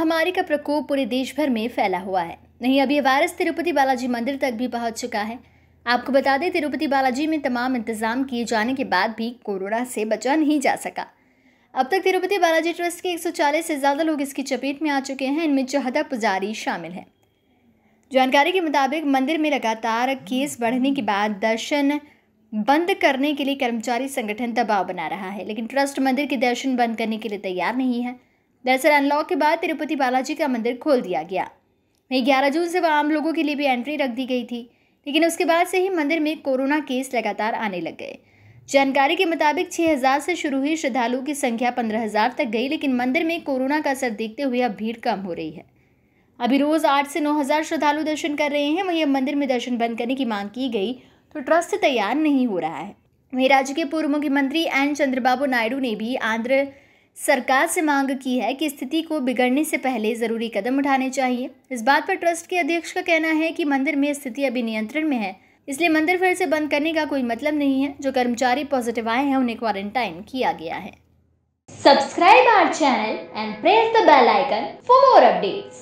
महामारी का प्रकोप पूरे देश भर में फैला हुआ है नहीं अब ये वायरस तिरुपति बालाजी मंदिर तक भी पहुंच चुका है आपको बता दें तिरुपति बालाजी में तमाम इंतजाम किए जाने के बाद भी कोरोना से बचा नहीं जा सका अब तक तिरुपति बालाजी ट्रस्ट के 140 से ज़्यादा लोग इसकी चपेट में आ चुके हैं इनमें चौहदा पुजारी शामिल हैं जानकारी के मुताबिक मंदिर में लगातार केस बढ़ने के बाद दर्शन बंद करने के लिए कर्मचारी संगठन दबाव बना रहा है लेकिन ट्रस्ट मंदिर के दर्शन बंद करने के लिए तैयार नहीं है दरअसल अनलॉक के बाद तिरुपति बालाजी का मंदिर खोल दिया गया वहीं ग्यारह जून से वह आम लोगों के लिए भी एंट्री रख दी गई थी लेकिन उसके बाद से ही मंदिर में कोरोना केस लगातार आने लग गए जानकारी के मुताबिक 6000 से शुरू हुई श्रद्धालुओं की संख्या 15000 तक गई लेकिन मंदिर में कोरोना का असर देखते हुए अब भीड़ कम हो रही है अभी रोज आठ से नौ हज़ार श्रद्धालु दर्शन कर रहे हैं वहीं अब मंदिर में दर्शन बंद करने की मांग की गई तो ट्रस्ट तैयार नहीं हो रहा है वहीं राज्य के पूर्व मुख्यमंत्री एन चंद्रबाबू नायडू ने भी आंध्र सरकार से मांग की है कि स्थिति को बिगड़ने से पहले ज़रूरी कदम उठाने चाहिए इस बात पर ट्रस्ट के अध्यक्ष का कहना है कि मंदिर में स्थिति अभी नियंत्रण में है इसलिए मंदिर फिर से बंद करने का कोई मतलब नहीं है जो कर्मचारी पॉजिटिव आए हैं उन्हें क्वारंटाइन किया गया है subscribe our channel and press the bell icon for more updates